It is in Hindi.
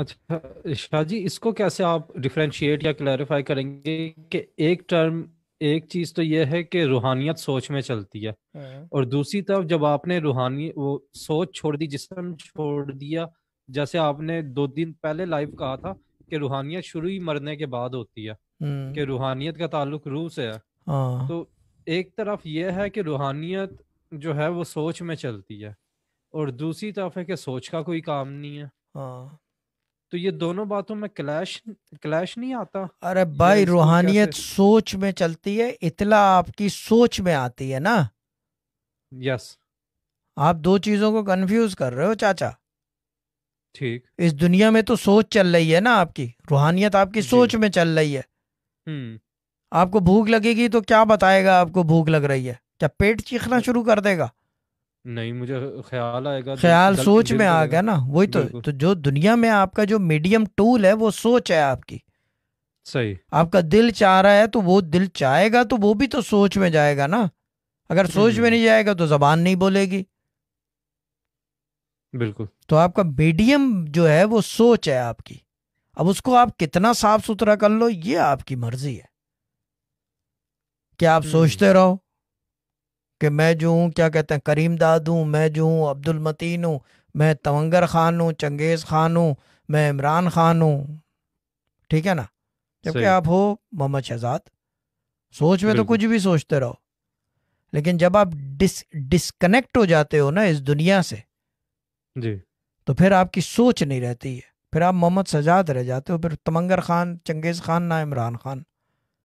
अच्छा शाहजी इसको कैसे आप डिफ्रेंशिएट या क्लैरिफाई करेंगे कि एक टर्म एक चीज तो यह है कि रूहानियत सोच में चलती है हाँ। और दूसरी तरफ जब आपने रूहानी वो सोच छोड़ दी जिसम छोड़ दिया जैसे आपने दो दिन पहले लाइव कहा था कि रूहानियत शुरू ही मरने के बाद होती है हम्म। कि रूहानियत का ताल्लुक रूह से है हाँ। तो एक तरफ यह है कि रूहानियत जो है वो सोच में चलती है और दूसरी तरफ है कि सोच का कोई काम नहीं है हाँ। तो ये दोनों बातों में क्लैश क्लैश नहीं आता अरे भाई रूहानियत सोच में चलती है इतला आपकी सोच में आती है ना यस आप दो चीजों को कंफ्यूज कर रहे हो चाचा ठीक इस दुनिया में तो सोच चल रही है ना आपकी रूहानियत आपकी सोच में चल रही है हम्म। आपको भूख लगेगी तो क्या बताएगा आपको भूख लग रही है क्या पेट चीखना शुरू कर देगा नहीं मुझे ख्याल आएगा ख्याल दल, सोच दल, में आ गया ना वही तो तो जो दुनिया में आपका जो मीडियम टूल है वो सोच है आपकी सही आपका दिल चाह रहा है तो वो दिल चाहेगा तो वो भी तो सोच में जाएगा ना अगर सोच में हम्म। नहीं जाएगा तो जबान नहीं बोलेगी बिल्कुल तो आपका मीडियम जो है वो सोच है आपकी अब उसको आप कितना साफ सुथरा कर लो ये आपकी मर्जी है क्या आप हम्म। सोचते रहो कि मैं जो हूँ क्या कहते हैं करीम दाद हूँ मैं जो हूँ अब्दुल मतीन हूँ मैं तवंगर ख़ान हूँ चंगेज़ ख़ान हूँ मैं इमरान ख़ान हूँ ठीक है ना जबकि आप हो मोहम्मद शहजाद सोच में तो कुछ भी सोचते रहो लेकिन जब आप डिस डिसकनेक्ट हो जाते हो ना इस दुनिया से जी तो फिर आपकी सोच नहीं रहती है फिर आप मोहम्मद सजाद रह जाते हो फिर तमंगर खान चंगेज़ खान ना इमरान खान